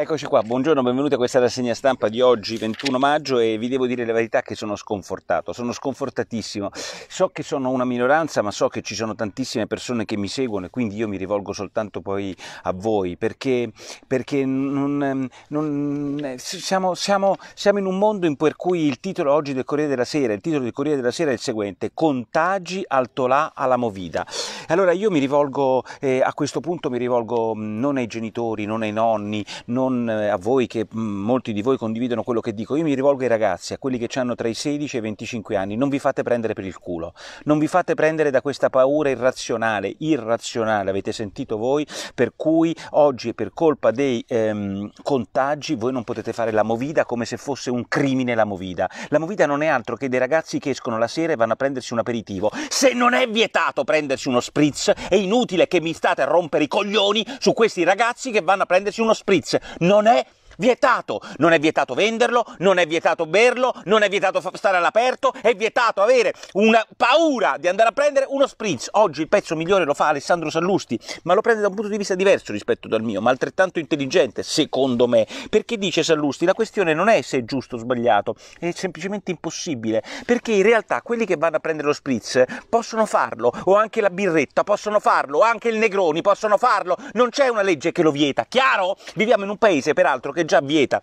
Eccoci qua, buongiorno, benvenuti a questa rassegna stampa di oggi 21 maggio e vi devo dire la verità che sono sconfortato, sono sconfortatissimo. So che sono una minoranza ma so che ci sono tantissime persone che mi seguono e quindi io mi rivolgo soltanto poi a voi perché, perché non, ehm, non, eh, siamo, siamo, siamo in un mondo in cui il titolo oggi del Corriere della Sera, il titolo del Corriere della Sera è il seguente, contagi altolà alla movida. Allora io mi rivolgo, eh, a questo punto mi rivolgo non ai genitori, non ai nonni, non non eh, a voi che mm, molti di voi condividono quello che dico, io mi rivolgo ai ragazzi, a quelli che hanno tra i 16 e i 25 anni, non vi fate prendere per il culo, non vi fate prendere da questa paura irrazionale, irrazionale, avete sentito voi, per cui oggi per colpa dei ehm, contagi voi non potete fare la movida come se fosse un crimine la movida. La movida non è altro che dei ragazzi che escono la sera e vanno a prendersi un aperitivo. Se non è vietato prendersi uno spritz, è inutile che mi state a rompere i coglioni su questi ragazzi che vanno a prendersi uno spritz non è Vietato! Non è vietato venderlo, non è vietato berlo, non è vietato stare all'aperto, è vietato avere una paura di andare a prendere uno spritz. Oggi il pezzo migliore lo fa Alessandro Sallusti, ma lo prende da un punto di vista diverso rispetto dal mio, ma altrettanto intelligente, secondo me. Perché dice Sallusti, la questione non è se è giusto o sbagliato, è semplicemente impossibile, perché in realtà quelli che vanno a prendere lo spritz possono farlo, o anche la birretta possono farlo, o anche il Negroni possono farlo, non c'è una legge che lo vieta, chiaro? Viviamo in un paese, peraltro, che già vieta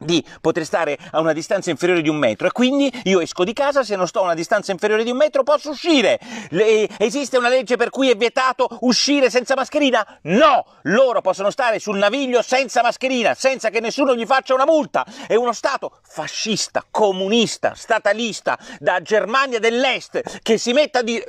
di poter stare a una distanza inferiore di un metro e quindi io esco di casa se non sto a una distanza inferiore di un metro posso uscire Le, esiste una legge per cui è vietato uscire senza mascherina no loro possono stare sul naviglio senza mascherina senza che nessuno gli faccia una multa è uno stato fascista comunista statalista da Germania dell'est che si metta a dire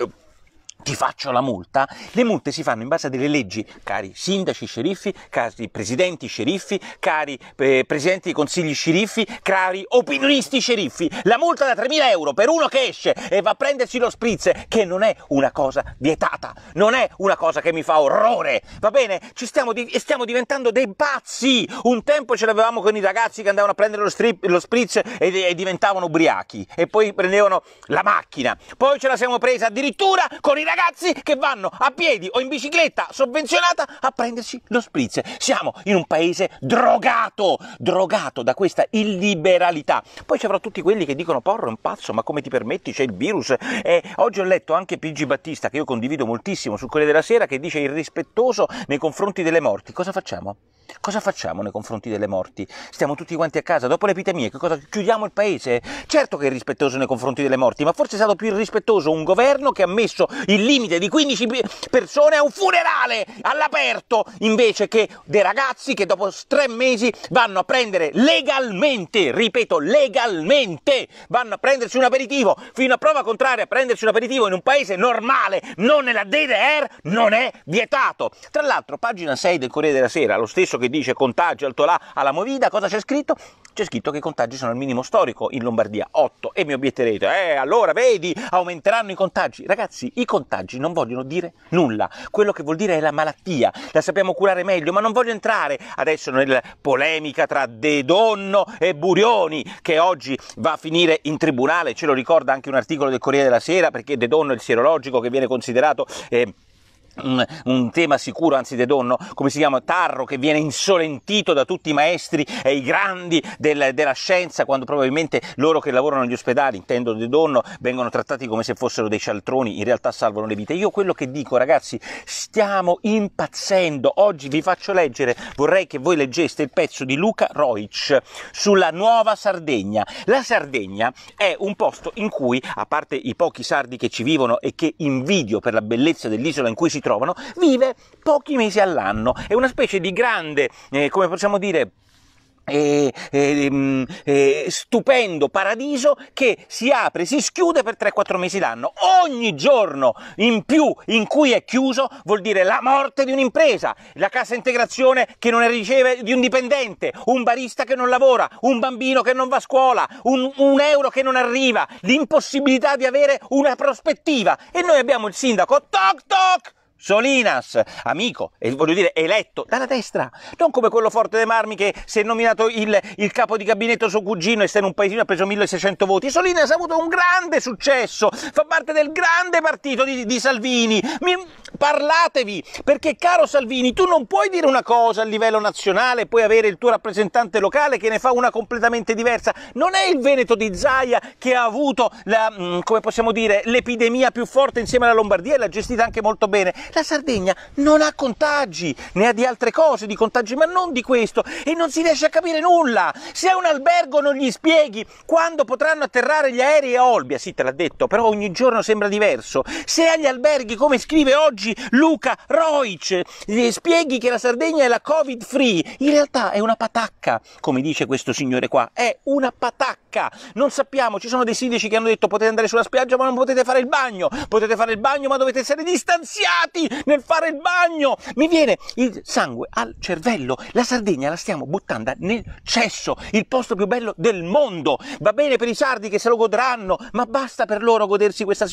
ti faccio la multa, le multe si fanno in base a delle leggi, cari sindaci sceriffi, cari presidenti sceriffi, cari eh, presidenti di consigli sceriffi, cari opinionisti sceriffi, la multa da 3.000 euro per uno che esce e va a prendersi lo spritz, che non è una cosa vietata, non è una cosa che mi fa orrore, va bene? Ci stiamo, di- stiamo diventando dei pazzi, un tempo ce l'avevamo con i ragazzi che andavano a prendere lo, strip- lo spritz e-, e diventavano ubriachi e poi prendevano la macchina, poi ce la siamo presa addirittura con i ragazzi ragazzi che vanno a piedi o in bicicletta sovvenzionata a prendersi lo spritz. Siamo in un paese drogato, drogato da questa illiberalità. Poi ci avrò tutti quelli che dicono Porro è un pazzo, ma come ti permetti, c'è il virus. E oggi ho letto anche Pigi Battista, che io condivido moltissimo su Quelle della Sera, che dice irrispettoso nei confronti delle morti. Cosa facciamo? Cosa facciamo nei confronti delle morti? Stiamo tutti quanti a casa, dopo l'epidemia, che cosa? Chiudiamo il paese? Certo che è irrispettoso nei confronti delle morti, ma forse è stato più irrispettoso un governo che ha messo il il limite di 15 persone a un funerale all'aperto, invece che dei ragazzi che dopo tre mesi vanno a prendere legalmente, ripeto, legalmente, vanno a prendersi un aperitivo, fino a prova contraria, prendersi un aperitivo in un paese normale, non nella DDR, non è vietato. Tra l'altro, pagina 6 del Corriere della Sera, lo stesso che dice contagio, altolà, alla movida, cosa c'è scritto? c'è scritto che i contagi sono al minimo storico in Lombardia, 8, e mi obietterete, eh allora vedi, aumenteranno i contagi. Ragazzi, i contagi non vogliono dire nulla, quello che vuol dire è la malattia, la sappiamo curare meglio, ma non voglio entrare adesso nella polemica tra De Donno e Burioni, che oggi va a finire in tribunale, ce lo ricorda anche un articolo del Corriere della Sera, perché De Donno è il sierologico che viene considerato... Eh, un, un, tema sicuro, anzi de donno, come si chiama, Tarro, che viene insolentito da tutti i maestri e i grandi del, della scienza, quando probabilmente loro che lavorano negli ospedali, intendo de donno, vengono trattati come se fossero dei cialtroni, in realtà salvano le vite. Io quello che dico, ragazzi, stiamo impazzendo. Oggi vi faccio leggere, vorrei che voi leggeste il pezzo di Luca Roic sulla nuova Sardegna. La Sardegna è un posto in cui, a parte i pochi sardi che ci vivono e che invidio per la bellezza dell'isola in cui si trovano, trovano, vive pochi mesi all'anno, è una specie di grande, eh, come possiamo dire, eh, eh, mm, eh, stupendo paradiso che si apre, si schiude per 3-4 mesi l'anno. Ogni giorno in più in cui è chiuso vuol dire la morte di un'impresa, la cassa integrazione che non riceve di un dipendente, un barista che non lavora, un bambino che non va a scuola, un, un euro che non arriva, l'impossibilità di avere una prospettiva. E noi abbiamo il sindaco, toc toc! Solinas, amico, e voglio dire eletto dalla destra, non come quello forte dei Marmi che si è nominato il, il capo di gabinetto suo cugino e sta in un paesino ha preso 1600 voti. Solinas ha avuto un grande successo, fa parte del grande partito di, di Salvini. Mi, Parlatevi, perché caro Salvini, tu non puoi dire una cosa a livello nazionale puoi avere il tuo rappresentante locale che ne fa una completamente diversa. Non è il Veneto di Zaia che ha avuto, la, mm, come possiamo dire, l'epidemia più forte insieme alla Lombardia e l'ha gestita anche molto bene. La Sardegna non ha contagi, ne ha di altre cose, di contagi, ma non di questo e non si riesce a capire nulla. Se è un albergo non gli spieghi quando potranno atterrare gli aerei a Olbia, sì te l'ha detto, però ogni giorno sembra diverso. Se agli alberghi, come scrive oggi, oggi Luca Roic eh, spieghi che la Sardegna è la Covid free. In realtà è una patacca, come dice questo signore qua, è una patacca. Non sappiamo, ci sono dei sindaci che hanno detto potete andare sulla spiaggia ma non potete fare il bagno, potete fare il bagno ma dovete essere distanziati nel fare il bagno. Mi viene il sangue al cervello, la Sardegna la stiamo buttando nel cesso, il posto più bello del mondo. Va bene per i sardi che se lo godranno, ma basta per loro godersi questa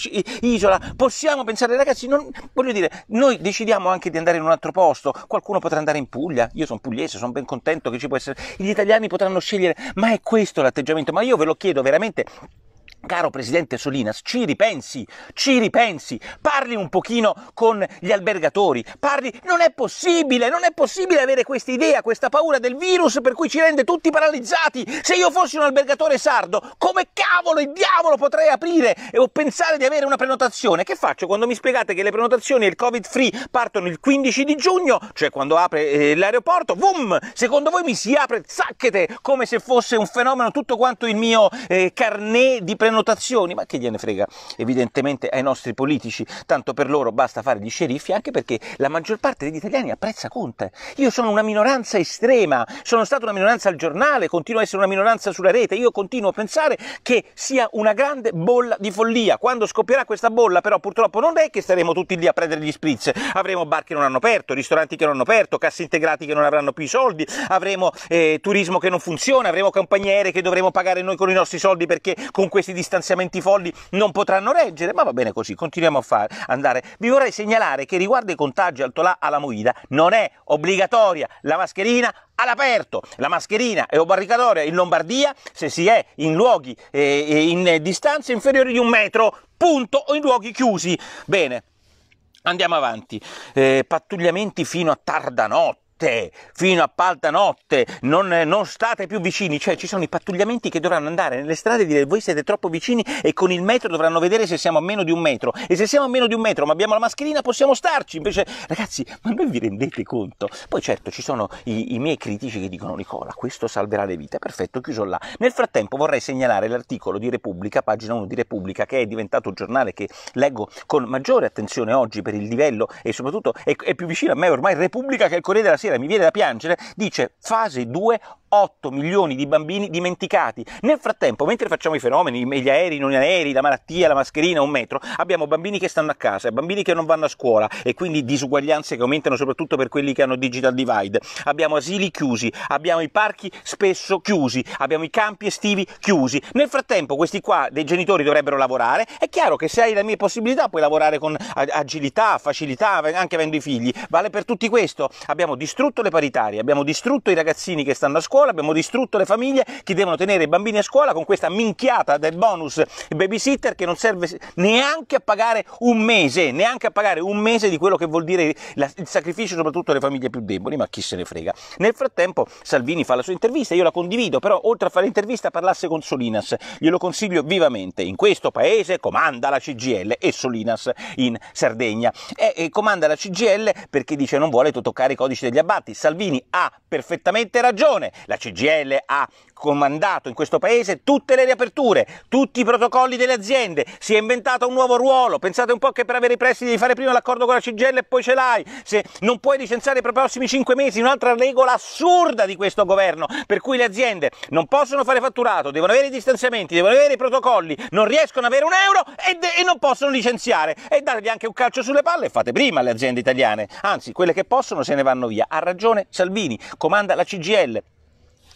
isola. Possiamo pensare ragazzi, non, voglio dire, dire, noi decidiamo anche di andare in un altro posto, qualcuno potrà andare in Puglia, io sono pugliese, sono ben contento che ci può essere, gli italiani potranno scegliere, ma è questo l'atteggiamento, ma io ve lo chiedo veramente Caro Presidente Solinas, ci ripensi, ci ripensi, parli un pochino con gli albergatori, parli... Non è possibile, non è possibile avere questa idea, questa paura del virus per cui ci rende tutti paralizzati. Se io fossi un albergatore sardo, come cavolo e diavolo potrei aprire e o pensare di avere una prenotazione? Che faccio quando mi spiegate che le prenotazioni e il covid free partono il 15 di giugno, cioè quando apre eh, l'aeroporto, boom, Secondo voi mi si apre zacchete come se fosse un fenomeno tutto quanto il mio eh, carnet di prenotazione? connotazioni, ma che gliene frega evidentemente ai nostri politici, tanto per loro basta fare gli sceriffi, anche perché la maggior parte degli italiani apprezza Conte. Io sono una minoranza estrema, sono stata una minoranza al giornale, continuo a essere una minoranza sulla rete, io continuo a pensare che sia una grande bolla di follia. Quando scoppierà questa bolla, però purtroppo non è che staremo tutti lì a prendere gli spritz, avremo bar che non hanno aperto, ristoranti che non hanno aperto, casse integrati che non avranno più i soldi, avremo eh, turismo che non funziona, avremo campaniere che dovremo pagare noi con i nostri soldi perché con questi disastri distanziamenti folli non potranno reggere, ma va bene così, continuiamo a fare, andare. Vi vorrei segnalare che riguardo ai contagi al Tolà alla Moida non è obbligatoria la mascherina all'aperto. La mascherina è obbligatoria in Lombardia se si è in luoghi eh, eh, in distanze inferiori di un metro, punto, o in luoghi chiusi. Bene. Andiamo avanti, eh, pattugliamenti fino a tarda notte notte, fino a palta notte, non, eh, non, state più vicini, cioè ci sono i pattugliamenti che dovranno andare nelle strade e dire voi siete troppo vicini e con il metro dovranno vedere se siamo a meno di un metro e se siamo a meno di un metro ma abbiamo la mascherina possiamo starci, invece ragazzi ma non vi rendete conto? Poi certo ci sono i, i miei critici che dicono Nicola questo salverà le vite, perfetto chiuso là. Nel frattempo vorrei segnalare l'articolo di Repubblica, pagina 1 di Repubblica che è diventato il giornale che leggo con maggiore attenzione oggi per il livello e soprattutto è, è più vicino a me ormai Repubblica che è il Corriere della Sera sera mi viene da piangere, dice fase 2 8 milioni di bambini dimenticati. Nel frattempo, mentre facciamo i fenomeni, gli aerei, non gli aerei, la malattia, la mascherina, un metro, abbiamo bambini che stanno a casa, bambini che non vanno a scuola e quindi disuguaglianze che aumentano soprattutto per quelli che hanno digital divide. Abbiamo asili chiusi, abbiamo i parchi spesso chiusi, abbiamo i campi estivi chiusi. Nel frattempo, questi qua dei genitori dovrebbero lavorare. È chiaro che se hai le mie possibilità puoi lavorare con agilità, facilità, anche avendo i figli. Vale per tutti questo. Abbiamo distrutto le paritarie, abbiamo distrutto i ragazzini che stanno a scuola scuola, abbiamo distrutto le famiglie che devono tenere i bambini a scuola con questa minchiata del bonus babysitter che non serve neanche a pagare un mese, neanche a pagare un mese di quello che vuol dire il sacrificio soprattutto alle famiglie più deboli, ma chi se ne frega. Nel frattempo Salvini fa la sua intervista, io la condivido, però oltre a fare l'intervista parlasse con Solinas, glielo consiglio vivamente, in questo paese comanda la CGL e Solinas in Sardegna. E, e comanda la CGL perché dice non vuole toccare i codici degli abbatti. Salvini ha perfettamente ragione, la CGL ha comandato in questo paese tutte le riaperture, tutti i protocolli delle aziende, si è inventato un nuovo ruolo, pensate un po' che per avere i prestiti devi fare prima l'accordo con la CGL e poi ce l'hai, se non puoi licenziare per i prossimi 5 mesi, un'altra regola assurda di questo governo, per cui le aziende non possono fare fatturato, devono avere i distanziamenti, devono avere i protocolli, non riescono ad avere un euro e, e non possono licenziare e datevi anche un calcio sulle palle e fate prima alle aziende italiane, anzi quelle che possono se ne vanno via, ha ragione Salvini, comanda la CGL,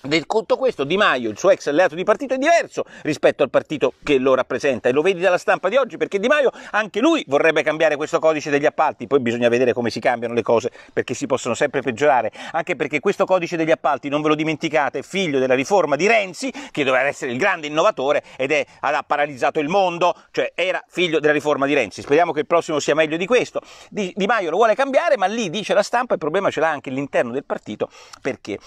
Detto questo, Di Maio, il suo ex alleato di partito, è diverso rispetto al partito che lo rappresenta e lo vedi dalla stampa di oggi perché Di Maio anche lui vorrebbe cambiare questo codice degli appalti, poi bisogna vedere come si cambiano le cose perché si possono sempre peggiorare, anche perché questo codice degli appalti, non ve lo dimenticate, è figlio della riforma di Renzi che doveva essere il grande innovatore ed è, ha paralizzato il mondo, cioè era figlio della riforma di Renzi, speriamo che il prossimo sia meglio di questo. Di, di Maio lo vuole cambiare ma lì dice la stampa il problema ce l'ha anche all'interno del partito perché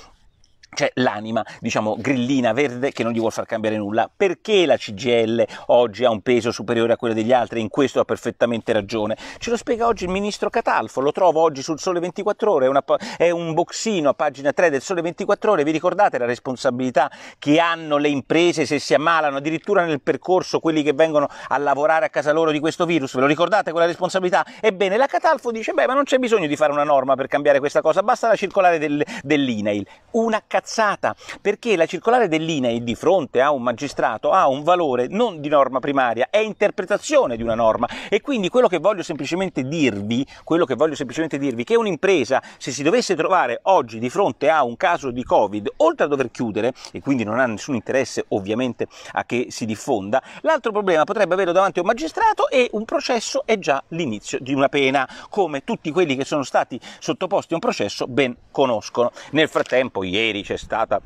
c'è cioè, l'anima, diciamo, grillina verde che non gli vuole far cambiare nulla. Perché la CGL oggi ha un peso superiore a quello degli altri? In questo ha perfettamente ragione. Ce lo spiega oggi il ministro Catalfo, lo trovo oggi sul Sole 24 Ore, è, una, è un boxino a pagina 3 del Sole 24 Ore. Vi ricordate la responsabilità che hanno le imprese se si ammalano, addirittura nel percorso quelli che vengono a lavorare a casa loro di questo virus? Ve lo ricordate quella responsabilità? Ebbene, la Catalfo dice, beh, ma non c'è bisogno di fare una norma per cambiare questa cosa, basta la circolare del, dell'INAIL. Una cat- cazzata, perché la circolare dell'INAI di fronte a un magistrato ha un valore non di norma primaria, è interpretazione di una norma e quindi quello che voglio semplicemente dirvi, quello che voglio semplicemente dirvi che un'impresa se si dovesse trovare oggi di fronte a un caso di Covid, oltre a dover chiudere e quindi non ha nessun interesse ovviamente a che si diffonda, l'altro problema potrebbe averlo davanti a un magistrato e un processo è già l'inizio di una pena, come tutti quelli che sono stati sottoposti a un processo ben conoscono. Nel frattempo ieri c'è c'è stata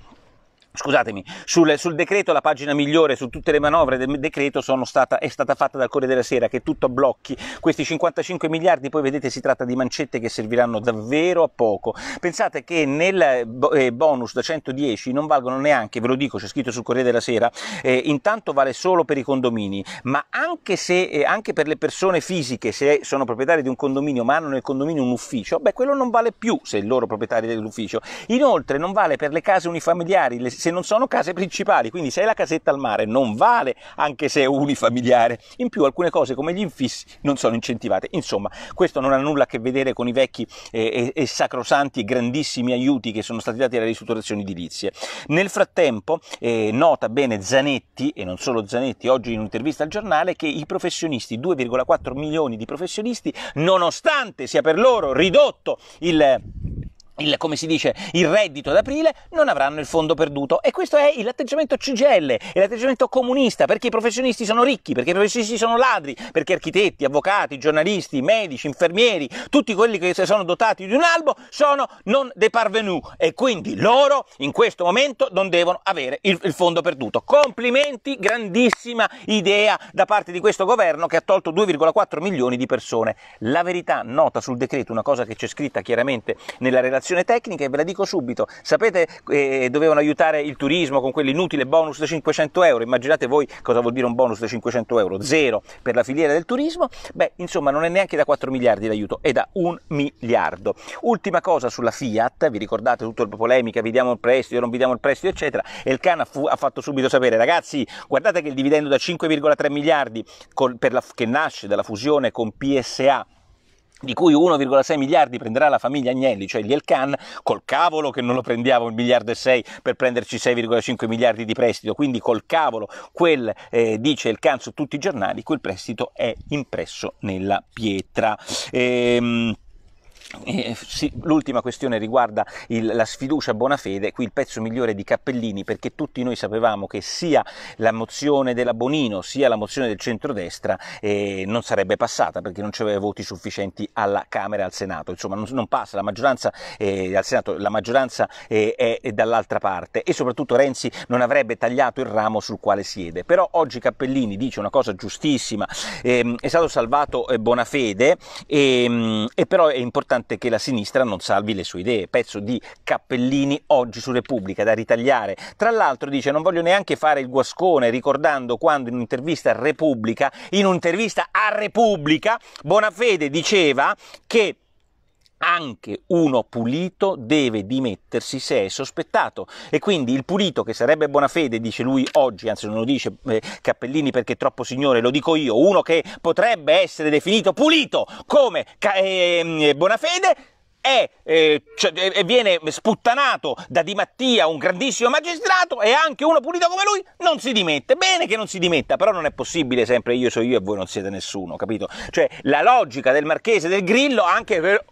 scusatemi, sul, sul, decreto la pagina migliore su tutte le manovre del decreto stata, è stata fatta dal Corriere della Sera che tutto blocchi, questi 55 miliardi poi vedete si tratta di mancette che serviranno davvero a poco, pensate che nel eh, bonus da 110 non valgono neanche, ve lo dico c'è scritto sul Corriere della Sera, eh, intanto vale solo per i condomini, ma anche, se, eh, anche per le persone fisiche se sono proprietari di un condominio ma hanno nel condominio un ufficio, beh quello non vale più se è il loro proprietario dell'ufficio, inoltre non vale per le case unifamiliari, le, se non sono case principali, quindi se hai la casetta al mare non vale anche se è unifamiliare. In più alcune cose come gli infissi non sono incentivate. Insomma, questo non ha nulla a che vedere con i vecchi e, e sacrosanti e grandissimi aiuti che sono stati dati alle ristrutturazioni edilizie. Nel frattempo, eh, nota bene Zanetti, e non solo Zanetti, oggi in un'intervista al giornale, che i professionisti, 2,4 milioni di professionisti, nonostante sia per loro ridotto il il, come si dice, il reddito ad aprile, non avranno il fondo perduto. E questo è l'atteggiamento CGL, è l'atteggiamento comunista, perché i professionisti sono ricchi, perché i professionisti sono ladri, perché architetti, avvocati, giornalisti, medici, infermieri, tutti quelli che si sono dotati di un albo sono non deparvenu e quindi loro in questo momento non devono avere il, il fondo perduto. Complimenti, grandissima idea da parte di questo governo che ha tolto 2,4 milioni di persone. La verità nota sul decreto, una cosa che c'è scritta chiaramente nella relazione informazione tecnica e ve la dico subito. Sapete, eh, dovevano aiutare il turismo con quell'inutile bonus da 500 euro. Immaginate voi cosa vuol dire un bonus da 500 euro? Zero per la filiera del turismo. Beh, insomma, non è neanche da 4 miliardi l'aiuto, è da un miliardo. Ultima cosa sulla Fiat, vi ricordate tutta la polemica, vi diamo il prestito, non vi diamo il prestito, eccetera. E il CAN ha fatto subito sapere, ragazzi, guardate che il dividendo da 5,3 miliardi col, la, che nasce dalla fusione con PSA di cui 1,6 miliardi prenderà la famiglia Agnelli, cioè gli Elkan, col cavolo che non lo prendiamo il miliardo e 6 per prenderci 6,5 miliardi di prestito, quindi col cavolo quel, eh, dice Elkan su tutti i giornali, quel prestito è impresso nella pietra. Ehm, eh, eh, l'ultima questione riguarda il, la sfiducia a buona fede, qui il pezzo migliore di Cappellini perché tutti noi sapevamo che sia la mozione della Bonino sia la mozione del centrodestra eh, non sarebbe passata perché non c'erano voti sufficienti alla Camera e al Senato, insomma non, non passa, la maggioranza eh, al Senato, la maggioranza eh, è, è dall'altra parte e soprattutto Renzi non avrebbe tagliato il ramo sul quale siede, però oggi Cappellini dice una cosa giustissima, ehm, è stato salvato buona eh, Bonafede ehm, e però è importante nonostante che la sinistra non salvi le sue idee. Pezzo di Cappellini oggi su Repubblica da ritagliare. Tra l'altro dice non voglio neanche fare il guascone ricordando quando in un'intervista a Repubblica, in un'intervista a Repubblica, Bonafede diceva che anche uno pulito deve dimettersi se è sospettato e quindi il pulito che sarebbe buona fede dice lui oggi anzi non lo dice eh, Cappellini perché è troppo signore lo dico io uno che potrebbe essere definito pulito come ca- eh, buona fede eh, cioè, e cioè, viene sputtanato da Di Mattia, un grandissimo magistrato, e anche uno pulito come lui non si dimette. Bene che non si dimetta, però non è possibile sempre io so io e voi non siete nessuno, capito? Cioè la logica del marchese del Grillo, anche per eh,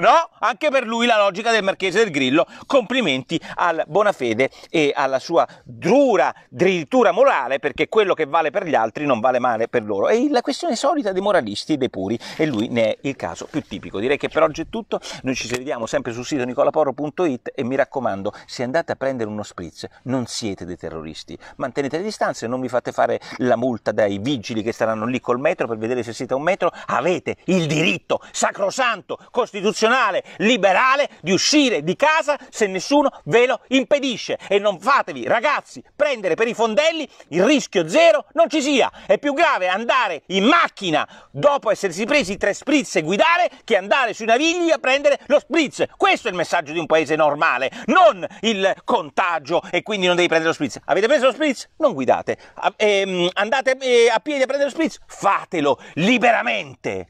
no? Anche per lui la logica del Marchese del Grillo. Complimenti al Bonafede e alla sua dura drittura morale, perché quello che vale per gli altri non vale male per loro. È la questione solita dei moralisti e dei puri, e lui ne è il caso più tipico. Direi che per oggi è tutto. Noi ci vediamo sempre sul sito nicolaporro.it e mi raccomando, se andate a prendere uno spritz, non siete dei terroristi. Mantenete le distanze, non vi fate fare la multa dai vigili che staranno lì col metro per vedere se siete a un metro. Avete il diritto sacrosanto, costituzionale costituzionale liberale di uscire di casa se nessuno ve lo impedisce. E non fatevi, ragazzi, prendere per i fondelli, il rischio zero non ci sia. È più grave andare in macchina dopo essersi presi tre spritz e guidare che andare sui navigli a prendere lo spritz. Questo è il messaggio di un paese normale, non il contagio e quindi non devi prendere lo spritz. Avete preso lo spritz? Non guidate. Ehm, andate eh, a piedi a prendere lo spritz? Fatelo liberamente.